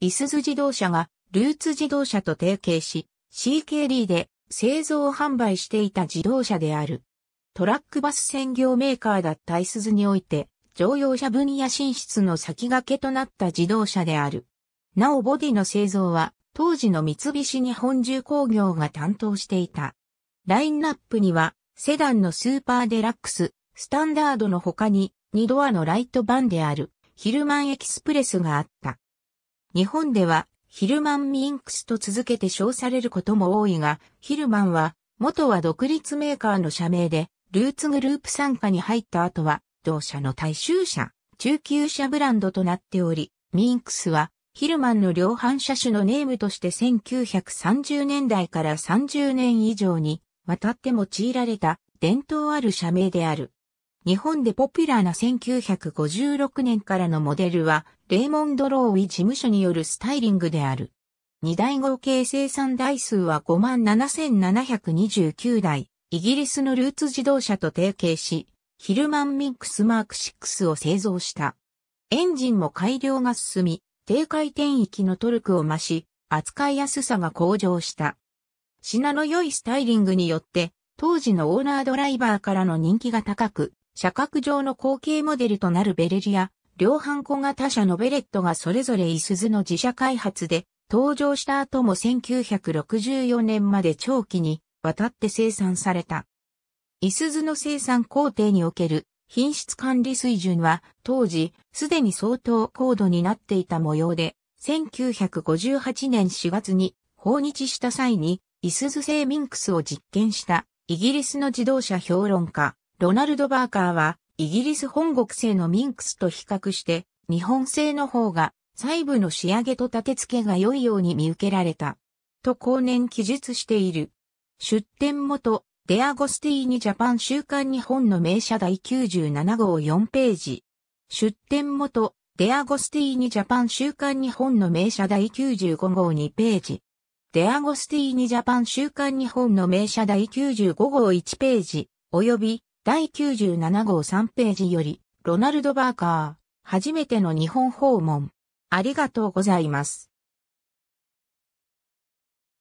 イスズ自動車がルーツ自動車と提携し、CKD で製造販売していた自動車である。トラックバス専業メーカーだったイスズにおいて、乗用車分野進出の先駆けとなった自動車である。なおボディの製造は、当時の三菱日本重工業が担当していた。ラインナップには、セダンのスーパーデラックス、スタンダードの他に、2ドアのライトバンである、ヒルマンエキスプレスがあった。日本ではヒルマン・ミンクスと続けて称されることも多いが、ヒルマンは元は独立メーカーの社名で、ルーツグループ参加に入った後は、同社の大衆車、中級車ブランドとなっており、ミンクスはヒルマンの量販車種のネームとして1930年代から30年以上にわたって用いられた伝統ある社名である。日本でポピュラーな1956年からのモデルは、レーモンド・ローウィ事務所によるスタイリングである。二台合計生産台数は57,729台。イギリスのルーツ自動車と提携し、ヒルマンミックスマーク6を製造した。エンジンも改良が進み、低回転域のトルクを増し、扱いやすさが向上した。品の良いスタイリングによって、当時のオーナードライバーからの人気が高く、社格上の後継モデルとなるベレリア、両販小型車のベレットがそれぞれイスズの自社開発で登場した後も1964年まで長期にわたって生産された。イスズの生産工程における品質管理水準は当時すでに相当高度になっていた模様で、1958年4月に訪日した際にイスズ製ミンクスを実験したイギリスの自動車評論家ロナルド・バーカーは、イギリス本国製のミンクスと比較して、日本製の方が細部の仕上げと立て付けが良いように見受けられた。と後年記述している。出典元、デアゴスティーニジャパン週刊日本の名車第97号4ページ。出典元、デアゴスティーニジャパン週刊日本の名車第95号2ページ。デアゴスティーニジャパン週刊日本の名車第95号1ページ、及び第97号3ページより、ロナルド・バーカー、初めての日本訪問。ありがとうございます。